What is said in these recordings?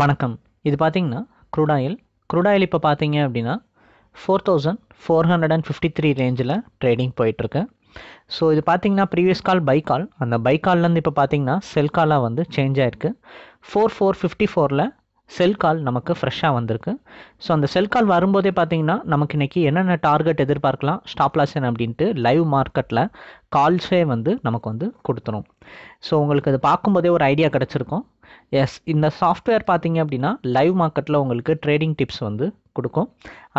வணக்கம் இது பார்த்தீங்கன்னா க்ரூடாயில் க்ரூடாயில் இப்போ பார்த்தீங்க அப்படின்னா four thousand four hundred and fifty three ரேஞ்சில் ட்ரேடிங் போயிட்டுருக்கு ஸோ இது பார்த்தீங்கன்னா ப்ரீவியஸ் கால் பை கால் அந்த பை கால்லேருந்து இப்போ பார்த்தீங்கன்னா செல் காலாக வந்து சேஞ்ச் ஆகிருக்கு ஃபோர் ஃபோர் ஃபிஃப்டி ஃபோரில் செல் கால் நமக்கு ஃப்ரெஷ்ஷாக வந்திருக்கு ஸோ அந்த செல் கால் வரும்போதே பார்த்தீங்கன்னா நமக்கு இன்றைக்கி என்னென்ன டார்கெட் எதிர்பார்க்கலாம் ஸ்டாப் லாஸ் என்ன அப்படின்ட்டு லைவ் மார்க்கெட்டில் கால்ஸே வந்து நமக்கு வந்து கொடுத்துரும் ஸோ உங்களுக்கு அது பார்க்கும்போதே ஒரு ஐடியா கிடச்சிருக்கும் எஸ் இந்த சாஃப்ட்வேர் பார்த்தீங்க அப்படின்னா லைவ் மார்க்கெட்டில் உங்களுக்கு ட்ரேடிங் டிப்ஸ் வந்து கொடுக்கும்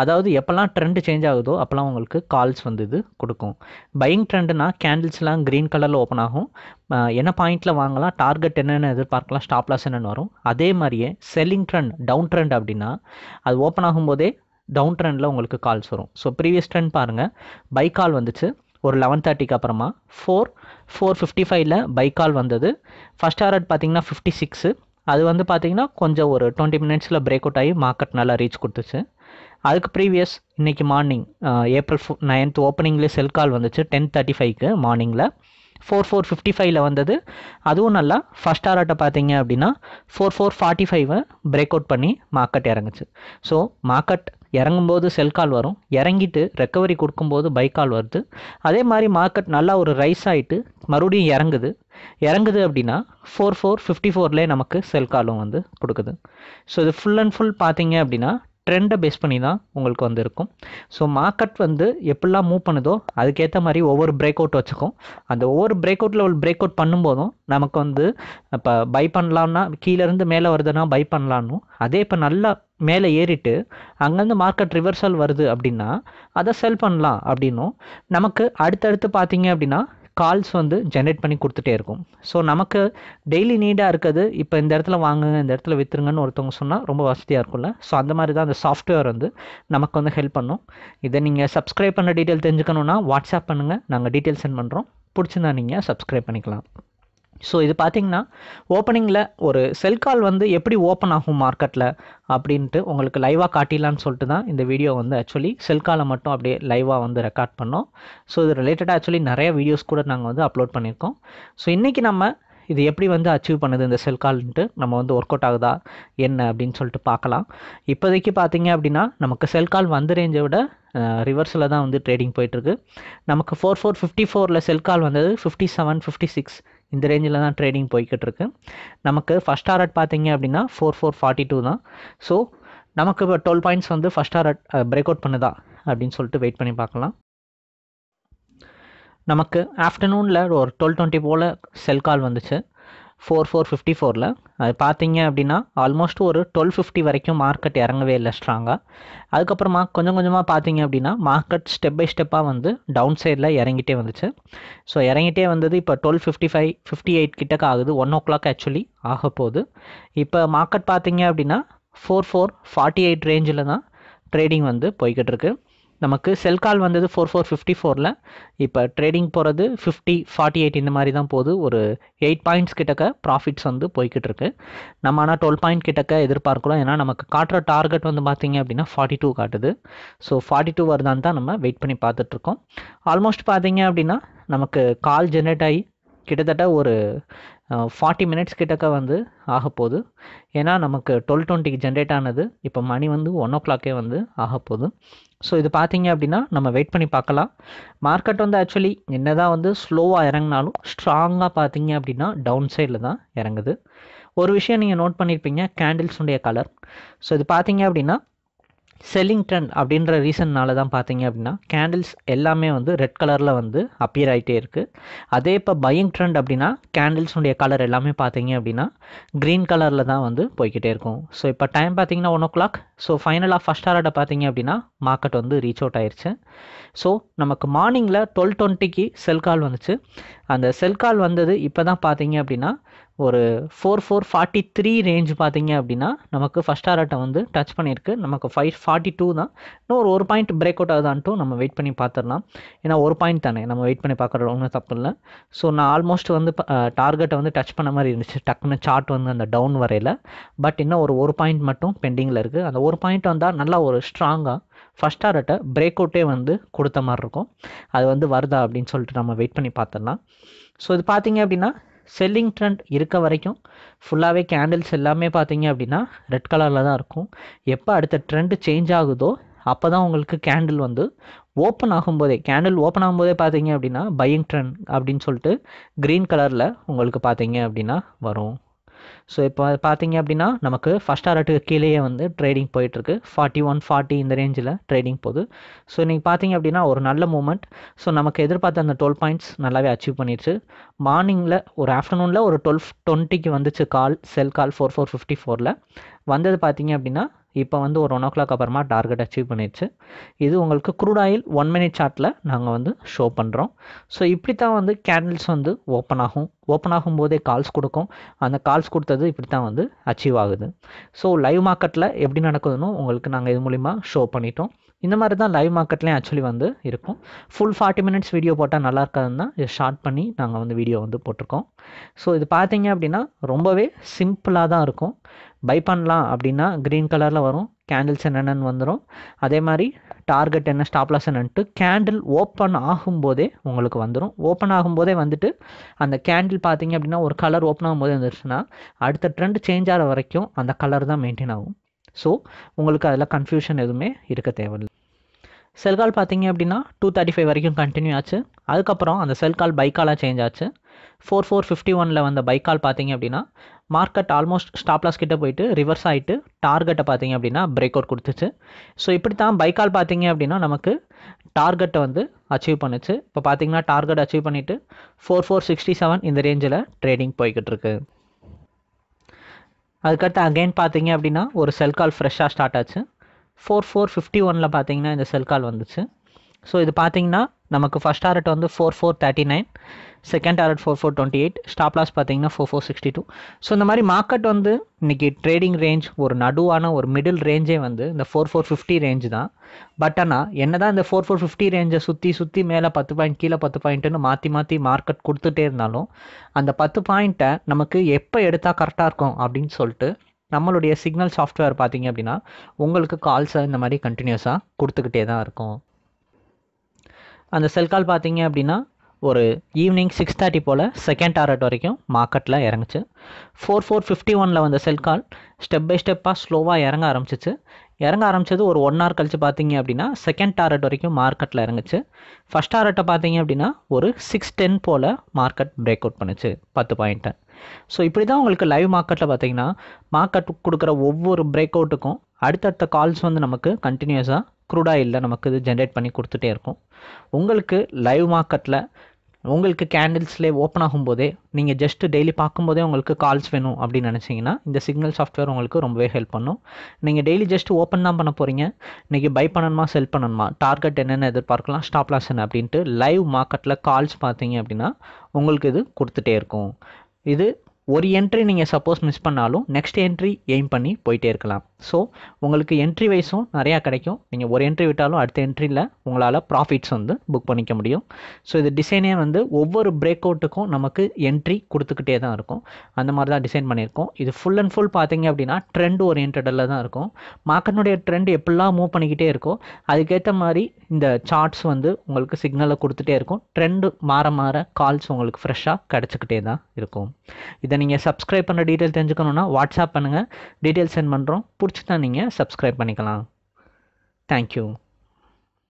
அதாவது எப்போல்லாம் ட்ரெண்ட் சேஞ்ச் ஆகுதோ அப்போல்லாம் உங்களுக்கு கால்ஸ் வந்து இது கொடுக்கும் பையிங் ட்ரெண்டுனா கேண்டில்ஸ்லாம் க்ரீன் கலரில் ஓப்பன் ஆகும் என்ன பாயிண்ட்டில் வாங்கலாம் டார்கெட் என்னென்ன எதிர்பார்க்கலாம் ஸ்டாப் லாஸ் என்னென்னு வரும் அதே மாதிரியே செல்லிங் ட்ரெண்ட் டவுன் ட்ரெண்ட் அப்படின்னா அது ஓப்பன் ஆகும்போதே டவுன் ட்ரெண்டில் உங்களுக்கு கால்ஸ் வரும் ஸோ ப்ரீவியஸ் ட்ரெண்ட் பாருங்கள் பை கால் வந்துச்சு ஒரு லெவன் தேர்ட்டிக்கு அப்புறமா ஃபோர் ஃபோர் ஃபிஃப்டி ஃபைவ்ல பைக்கால் வந்தது ஃபஸ்ட் ஆர்ட் பார்த்தீங்கன்னா ஃபிஃப்டி சிக்ஸு அது வந்து பார்த்திங்கன்னா கொஞ்சம் ஒரு டுவெண்ட்டி மினிட்ஸில் பிரேக் அவுட் ஆகி மார்க்கெட் நல்லா ரீச் கொடுத்துச்சு அதுக்கு ப்ரீவியஸ் இன்றைக்கி மார்னிங் ஏப்ரல் ஃபோ நைன்த் ஓப்பனிங்லேயே செல் கால் வந்துச்சு டென் தேர்ட்டி ஃபைவ்க்கு மார்னிங்கில் ஃபோர் ஃபோர் ஃபிஃப்டி ஃபைவ்ல வந்தது அதுவும் நல்லா ஃபஸ்ட் ஆராட்டை பார்த்தீங்க அப்படின்னா ஃபோர் ஃபோர் ஃபார்ட்டி ஃபைவை பிரேக் அவுட் பண்ணி மார்க்கெட் இறங்குச்சு ஸோ மார்க்கெட் இறங்கும்போது செல் கால் வரும் இறங்கிட்டு ரெக்கவரி கொடுக்கும்போது பை கால் வருது அதே மாதிரி மார்க்கெட் நல்லா ஒரு ரைஸ் ஆகிட்டு மறுபடியும் இறங்குது இறங்குது அப்படின்னா ஃபோர் ஃபோர் ஃபிஃப்டி ஃபோர்லேயே நமக்கு செல் காலும் வந்து கொடுக்குது ஸோ இது ஃபுல் அண்ட் ஃபுல் பார்த்தீங்க அப்படின்னா ட்ரெண்டை பேஸ் பண்ணி தான் உங்களுக்கு வந்து இருக்கும் ஸோ மார்க்கெட் வந்து எப்படிலாம் மூவ் பண்ணுதோ அதுக்கேற்ற மாதிரி ஒவ்வொரு பிரேக் அவுட் வச்சுக்கும் அந்த ஒவ்வொரு break out level break out பண்ணும்போதும் நமக்கு வந்து இப்போ பை பண்ணலான்னா கீழேருந்து மேலே வருதுன்னா பை பண்ணலான்னு அதே இப்போ நல்லா மேலே ஏறிட்டு அங்கேருந்து மார்க்கெட் ரிவர்சல் வருது அப்படின்னா அதை செல் பண்ணலாம் அப்படின்னும் நமக்கு அடுத்தடுத்து பார்த்தீங்க அப்படின்னா கால்ஸ் வந்து ஜென்ரேட் பண்ணி கொடுத்துட்டே இருக்கும் ஸோ நமக்கு டெய்லி நீடாக இருக்குது இப்போ இந்த இடத்துல வாங்குங்க இந்த இடத்துல விற்றுருங்கன்னு ஒருத்தவங்க சொன்னால் ரொம்ப வசதியாக இருக்கும்ல ஸோ அந்த மாதிரி தான் அந்த சாஃப்ட்வேர் வந்து நமக்கு வந்து ஹெல்ப் பண்ணும் இதை நீங்கள் சப்ஸ்கிரைப் பண்ண டீட்டெயில் தெரிஞ்சுக்கணுன்னா வாட்ஸ்அப் பண்ணுங்கள் நாங்கள் டீட்டெயில் சென்ட் பண்ணுறோம் பிடிச்சிருந்தா நீங்கள் சப்ஸ்கிரைப் பண்ணிக்கலாம் ஸோ இது பார்த்தீங்கன்னா ஓப்பனிங்கில் ஒரு செல் கால் வந்து எப்படி ஓப்பன் ஆகும் மார்க்கெட்டில் அப்படின்ட்டு உங்களுக்கு லைவாக காட்டிடலான்னு சொல்லிட்டு தான் இந்த வீடியோ வந்து ஆக்சுவலி செல் காலை மட்டும் அப்படியே லைவாக வந்து ரெக்கார்ட் பண்ணோம் ஸோ இது ரிலேட்டடாக ஆக்சுவலி நிறைய வீடியோஸ் கூட நாங்கள் வந்து அப்லோட் பண்ணியிருக்கோம் ஸோ இன்றைக்கி நம்ம இது எப்படி வந்து அச்சீவ் பண்ணுது இந்த செல் கால்ன்ட்டு நம்ம வந்து ஒர்க் அவுட் ஆகுதா என்ன அப்படின்னு சொல்லிட்டு பார்க்கலாம் இப்போதைக்கு பார்த்தீங்க அப்படின்னா நமக்கு செல் கால் வந்த ரேஞ்சை விட ரிவர்ஸில் தான் வந்து ட்ரேடிங் போயிட்டுருக்கு நமக்கு ஃபோர் ஃபோர் ஃபிஃப்டி ஃபோரில் செல் கால் வந்தது ஃபிஃப்டி செவன் ஃபிஃப்டி சிக்ஸ் இந்த ரேஞ்சில் தான் ட்ரேடிங் போய்கிட்டு இருக்கு நமக்கு ஃபஸ்ட் டாரட் பார்த்தீங்க அப்படின்னா ஃபோர் ஃபோர் ஃபார்ட்டி டூ தான் ஸோ நமக்கு இப்போ டுவெல் பாயிண்ட்ஸ் வந்து ஃபஸ்ட் டாரட் பிரேக் அவுட் பண்ணுதா அப்படின்னு சொல்லிட்டு வெயிட் பண்ணி பார்க்கலாம் நமக்கு ஆஃப்டர்நூனில் ஒரு டுவெல் டுவெண்ட்டி போல் செல் கால் வந்துச்சு ஃபோர் ஃபோர் ஃபிஃப்டி ஃபோரில் அது பார்த்தீங்க அப்படின்னா ஆல்மோஸ்ட் ஒரு டுவெல் ஃபிஃப்டி வரைக்கும் மார்க்கெட் இறங்கவே இல்லை ஸ்ட்ராங்காக அதுக்கப்புறமா கொஞ்சம் கொஞ்சமாக பார்த்தீங்க அப்படின்னா மார்க்கெட் ஸ்டெப் பை ஸ்டெப்பாக வந்து டவுன் சைடில் இறங்கிட்டே வந்துச்சு ஸோ இறங்கிட்டே வந்தது இப்போ twelve fifty five fifty eight கிட்டக்க ஆகுது ஒன் ஓ கிளாக் ஆக்சுவலி ஆக போகுது இப்போ மார்க்கெட் பார்த்தீங்க அப்படின்னா ஃபோர் ஃபோர் ஃபார்ட்டி எயிட் ரேஞ்சில் தான் ட்ரேடிங் வந்து போய்கிட்டு இருக்குது நமக்கு செல் கால் வந்தது ஃபோர் ஃபோர் ஃபிஃப்டி ஃபோரில் இப்போ ட்ரேடிங் போகிறது ஃபிஃப்டி ஃபார்ட்டி எயிட் இந்த மாதிரி தான் போகுது ஒரு எயிட் பாயிண்ட்ஸ் கிட்டக்க ப்ராஃபிட்ஸ் வந்து போய்கிட்டு இருக்கு நம்ம ஆனால் டுவெல் பாயிண்ட் கிட்டக்க எதிர்பார்க்கலாம் ஏன்னா நமக்கு காட்டுற டார்கெட் வந்து பார்த்திங்க அப்படின்னா ஃபார்ட்டி டூ காட்டுது ஸோ ஃபார்ட்டி டூ வருதான்னு தான் நம்ம வெயிட் பண்ணி பார்த்துட்ருக்கோம் ஆல்மோஸ்ட் பார்த்தீங்க அப்படின்னா நமக்கு கால் ஜென்ரேட் ஆகி கிட்டத்தட்ட ஒரு ஃபார்ட்டி மினிட்ஸ் கிட்டக்க வந்து ஆக போகுது ஏன்னா நமக்கு டுவெல் டுவெண்ட்டிக்கு ஜென்ரேட் ஆனது இப்போ மணி வந்து ஒன் ஓ கிளாக்கே வந்து ஆக போகுது ஸோ இது பார்த்தீங்க அப்படின்னா நம்ம வெயிட் பண்ணி பார்க்கலாம் மார்க்கெட் வந்து ஆக்சுவலி என்ன தான் வந்து ஸ்லோவாக இறங்கினாலும் ஸ்ட்ராங்காக பார்த்தீங்க அப்படின்னா டவுன் சைடில் தான் இறங்குது ஒரு விஷயம் நீங்கள் நோட் பண்ணியிருப்பீங்க கேண்டில்ஸுடைய கலர் ஸோ இது பார்த்தீங்க அப்படின்னா செல்லிங் ட்ரெண்ட் அப்படின்ற ரீசன்னால் தான் பார்த்தீங்க அப்படின்னா கேண்டில்ஸ் எல்லாமே வந்து ரெட் கலரில் வந்து அப்பியர் ஆகிட்டே இருக்குது அதே இப்போ பையிங் ட்ரெண்ட் அப்படின்னா கேண்டில்ஸுடைய கலர் எல்லாமே பார்த்தீங்க அப்படின்னா க்ரீன் கலரில் தான் வந்து போய்கிட்டே இருக்கும் ஸோ இப்போ டைம் பார்த்தீங்கன்னா ஒன் ஓ கிளாக் ஸோ ஃபைனலாக ஃபஸ்ட் ஹாரோட பார்த்தீங்க அப்படின்னா மார்க்கெட் வந்து ரீச் அவுட் ஆயிடுச்சு ஸோ நமக்கு மார்னிங்கில் டுவெல் டுவெண்ட்டிக்கு செல் கால் வந்துச்சு அந்த செல் கால் வந்தது இப்போ தான் பார்த்தீங்க அப்படின்னா ஒரு four four forty three range பார்த்தீங்க அப்படின்னா நமக்கு ஃபஸ்ட் ஆர்ட்டை வந்து டச் பண்ணியிருக்கு நமக்கு ஃபைவ் ஃபார்ட்டி டூ தான் இன்னும் ஒரு ஒரு பாயிண்ட் பிரேக் அவுட் ஆகுதான்ட்டு நம்ம வெயிட் பண்ணி பார்த்துடலாம் ஏன்னா ஒரு பாயிண்ட் தானே நம்ம வெயிட் பண்ணி பார்க்குறது ஒன்றும் தப்பு இல்லை ஸோ நான் ஆல்மோஸ்ட் வந்து டார்கெட்டை வந்து டச் பண்ண மாதிரி இருந்துச்சு டக்குன்னு சார்ட் வந்து அந்த டவுன் வரையில் பட் இன்னும் ஒரு ஒரு பாயிண்ட் மட்டும் பெண்டிங்கில் இருக்குது அந்த ஒரு பாயிண்ட் வந்தால் நல்லா ஒரு ஸ்ட்ராங்காக ஃபஸ்ட் ஆர்ட்டை பிரேக் அவுட்டே வந்து கொடுத்த மாதிரி இருக்கும் அது வந்து வருதா அப்படின்னு சொல்லிட்டு நம்ம வெயிட் பண்ணி பார்த்துடலாம் ஸோ இது பார்த்தீங்க அப்படின்னா செல்லிங் ட்ரெண்ட் இருக்க வரைக்கும் ஃபுல்லாகவே கேண்டில்ஸ் எல்லாமே பார்த்தீங்க அப்படின்னா ரெட் கலரில் தான் இருக்கும் எப்போ அடுத்த ட்ரெண்டு சேஞ்ச் ஆகுதோ அப்போ தான் உங்களுக்கு கேண்டில் வந்து ஓப்பன் ஆகும்போதே கேண்டில் ஓப்பன் ஆகும்போதே பார்த்தீங்க அப்படின்னா பையிங் ட்ரெண்ட் அப்படின்னு சொல்லிட்டு க்ரீன் கலரில் உங்களுக்கு பார்த்தீங்க அப்படின்னா வரும் ஸோ இப்போ பார்த்தீங்க அப்படின்னா நமக்கு ஃபஸ்ட் ஆர்டருக்கு கீழேயே வந்து ட்ரேடிங் போயிட்டுருக்கு ஃபார்ட்டி ஒன் ஃபார்ட்டி இந்த ரேஞ்சில் ட்ரேடிங் போகுது ஸோ இன்றைக்கி பார்த்தீங்க அப்படின்னா ஒரு நல்ல மூமெண்ட் ஸோ நமக்கு எதிர்பார்த்த அந்த டுவெல் பாயிண்ட்ஸ் நல்லாவே அச்சீவ் பண்ணிடுச்சு மார்னிங்கில் ஒரு ஆஃப்டர்நூனில் ஒரு டுவெல் டுவெண்ட்டிக்கு வந்துச்சு call sell call four four fifty ஃபோரில் வந்தது பார்த்தீங்க அப்படின்னா இப்போ வந்து ஒரு ஒன் ஓ கிளாக் அப்புறமா டார்கெட் அச்சீவ் பண்ணிடுச்சு இது உங்களுக்கு க்ரூட் ஆயில் ஒன் மினிட் சார்ட்டில் நாங்கள் வந்து ஷோ பண்ணுறோம் ஸோ இப்படி தான் வந்து கேண்டில்ஸ் வந்து ஓப்பன் ஆகும் ஓப்பன் ஆகும்போதே கால்ஸ் கொடுக்கும் அந்த கால்ஸ் கொடுத்தது இப்படி தான் வந்து அச்சீவ் ஆகுது ஸோ லைவ் மார்க்கெட்டில் எப்படி நடக்குதுன்னு உங்களுக்கு நாங்கள் இது மூலிமா ஷோ பண்ணிட்டோம் இந்த மாதிரி தான் லைவ் மார்க்கெட்லேயும் ஆக்சுவலி வந்து இருக்கும் ஃபுல் ஃபார்ட்டி மினிட்ஸ் வீடியோ போட்டால் நல்லா இருக்காதுன்னா இதை ஷார்ட் பண்ணி நாங்கள் வந்து வீடியோ வந்து போட்டிருக்கோம் ஸோ இது பார்த்தீங்க அப்படின்னா ரொம்பவே சிம்பிளாக தான் இருக்கும் பை பண்ணலாம் அப்படின்னா க்ரீன் கலரில் வரும் கேண்டில்ஸ் என்னென்னு வந்துடும் அதே மாதிரி டார்கெட் என்ன ஸ்டாப்லாஸ் என்னன்ட்டு கேண்டில் ஓப்பன் ஆகும்போதே உங்களுக்கு வந்துடும் ஓப்பன் ஆகும்போதே வந்துட்டு அந்த கேண்டில் பார்த்தீங்க அப்படின்னா ஒரு கலர் ஓப்பன் ஆகும்போதே வந்துருச்சுன்னா அடுத்த ட்ரெண்ட் சேஞ்ச் ஆகிற வரைக்கும் அந்த கலர் தான் மெயின்டைன் ஆகும் ஸோ உங்களுக்கு அதில் கன்ஃபியூஷன் எதுவுமே இருக்க தேவையில்லை செல் கால் பார்த்தீங்க அப்படின்னா டூ தேர்ட்டி ஃபைவ் வரைக்கும் கண்டினியூ ஆச்சு அதுக்கப்புறம் அந்த செல் கால் பைக்காலாக சேஞ்ச் ஆச்சு ஃபோர் ஃபோர் ஃபிஃப்டி ஒனில் வந்த பைக்கால் பார்த்தீங்க அப்படின்னா மார்க்கெட் ஆல்மோஸ்ட் ஸ்டாப்லாஸ் கிட்டே போயிட்டு ரிவர்ஸ் ஆகிட்டு டார்கெட்டை பார்த்தீங்க அப்படின்னா பிரேக் அவுட் கொடுத்துச்சு ஸோ இப்படி தான் பைக்கால் பார்த்தீங்க அப்படின்னா நமக்கு டார்கெட்டை வந்து அச்சீவ் பண்ணுச்சு இப்போ பார்த்தீங்கன்னா டார்கெட் அச்சீவ் பண்ணிவிட்டு ஃபோர் ஃபோர் சிக்ஸ்டி செவன் இந்த ரேஞ்சில் ட்ரேடிங் போய்கிட்டு இருக்குது அதுக்கடுத்து அகைன் பார்த்தீங்க அப்படின்னா ஒரு செல் கால் ஃப்ரெஷ்ஷாக ஸ்டார்ட் ஆச்சு ஃபோர் ஃபோர் ஃபிஃப்டி ஒனில் பார்த்தீங்கன்னா இந்த செல் கால் வந்துச்சு ஸோ இது பார்த்தீங்கன்னா நமக்கு ஃபஸ்ட் டாரெட் வந்து four four thirty nine second target four four twenty eight stop loss பார்த்தீங்கன்னா four four sixty two so இந்த மாதிரி மார்க்கெட் வந்து இன்றைக்கி ட்ரேடிங் ரேஞ்ச் ஒரு நடுவான ஒரு மிடில் ரேஞ்சே வந்து இந்த ஃபோர் ஃபோர் ஃபிஃப்டி ரேஞ்ச் தான் பட் ஆனால் என்ன தான் இந்த ஃபோர் ஃபோர் ஃபிஃப்டி ரேஞ்சை சுற்றி சுற்றி மேலே பத்து பாயிண்ட் கீழே பத்து பாயிண்ட்டுன்னு மாற்றி மாற்றி மார்க்கெட் கொடுத்துட்டே இருந்தாலும் அந்த பத்து பாயிண்ட்டை நமக்கு எப்போ எடுத்தால் கரெக்டாக இருக்கும் அப்படின்னு சொல்லிட்டு நம்மளுடைய சிக்னல் சாஃப்ட்வேர் பார்த்தீங்க அப்படின்னா உங்களுக்கு கால்ஸை இந்த மாதிரி கண்டினியூஸாக கொடுத்துக்கிட்டே தான் இருக்கும் அந்த செல் கால் பார்த்தீங்க அப்படின்னா ஒரு ஈவினிங் சிக்ஸ் தேர்ட்டி போல் செகண்ட் டாரட் வரைக்கும் மார்க்கெட்டில் இறங்குச்சு ஃபோர் ஃபோர் ஃபிஃப்டி ஒனில் வந்த செல் கால் ஸ்டெப் பை ஸ்டெப்பாக ஸ்லோவாக இறங்க ஆரம்பிச்சிச்சு இறங்க ஆரம்பித்தது ஒரு ஒன் ஹவர் கழிச்சு பார்த்தீங்க அப்படின்னா செகண்ட் டாரட் வரைக்கும் மார்க்கெட்டில் இறங்குச்சு ஃபஸ்ட் டாரட்டை பார்த்தீங்க அப்படின்னா ஒரு சிக்ஸ் டென் போல் மார்க்கெட் பிரேக் அவுட் பண்ணுச்சு பத்து பாயிண்ட்டை ஸோ இப்படி தான் உங்களுக்கு லைவ் மார்க்கெட்டில் பார்த்தீங்கன்னா மார்க்கெட் கொடுக்குற ஒவ்வொரு பிரேக் அவுட்டுக்கும் அடுத்தடுத்த கால்ஸ் வந்து நமக்கு கண்டினியூஸாக க்ரூடாக இல்லை நமக்கு இது ஜென்ரேட் பண்ணி கொடுத்துட்டே இருக்கும் உங்களுக்கு லைவ் மார்க்கெட்டில் உங்களுக்கு கேண்டில்ஸ்லேயே ஓப்பன் ஆகும்போதே நீங்கள் ஜஸ்ட்டு டெய்லி பார்க்கும்போதே உங்களுக்கு கால்ஸ் வேணும் அப்படின்னு நினச்சிங்கன்னா இந்த சிக்னல் சாஃப்ட்வேர் உங்களுக்கு ரொம்பவே ஹெல்ப் பண்ணும் நீங்கள் டெய்லி ஜஸ்ட் ஓப்பன் தான் பண்ண போகிறீங்க இன்றைக்கி பை பண்ணணுமா செல் பண்ணணுமா டார்கெட் என்னென்ன எதிர்பார்க்கலாம் ஸ்டாப் லாஸ் என்ன அப்படின்ட்டு லைவ் மார்க்கெட்டில் கால்ஸ் பார்த்தீங்க அப்படின்னா உங்களுக்கு இது கொடுத்துட்டே இருக்கும் இது ஒரு என்ட்ரி நீங்கள் சப்போஸ் மிஸ் பண்ணாலும் நெக்ஸ்ட் என்ட்ரி எய்ம் பண்ணி போயிட்டே இருக்கலாம் ஸோ உங்களுக்கு என்ட்ரி வைஸும் நிறையா கிடைக்கும் நீங்கள் ஒரு என்ட்ரி விட்டாலும் அடுத்த என்ட்ரியில் உங்களால் ப்ராஃபிட்ஸ் வந்து புக் பண்ணிக்க முடியும் ஸோ இது டிசைனே வந்து ஒவ்வொரு பிரேக் அவுட்டுக்கும் நமக்கு என்ட்ரி கொடுத்துக்கிட்டே தான் இருக்கும் அந்த மாதிரி தான் டிசைன் பண்ணியிருக்கோம் இது ஃபுல் அண்ட் ஃபுல் பார்த்தீங்க அப்படின்னா ட்ரெண்ட் ஓரியன்டில் தான் இருக்கும் மார்க்கெட்னுடைய ட்ரெண்ட் எப்படிலாம் மூவ் பண்ணிக்கிட்டே இருக்கோ அதுக்கேற்ற மாதிரி இந்த சார்ட்ஸ் வந்து உங்களுக்கு சிக்னலை கொடுத்துட்டே இருக்கும் ட்ரெண்டு மாற மாற கால்ஸ் உங்களுக்கு ஃப்ரெஷ்ஷாக கிடச்சிக்கிட்டே தான் இருக்கும் இதை இதை நீங்கள் சப்ஸ்கிரைப் பண்ணுற டீட்டெயில் தெரிஞ்சுக்கணுன்னா வாட்ஸ்அப் பண்ணுங்கள் டீட்டெயில் சென்ட் பண்ணுறோம் பிடிச்சி தான் நீங்கள் சப்ஸ்கிரைப் பண்ணிக்கலாம் தேங்க்யூ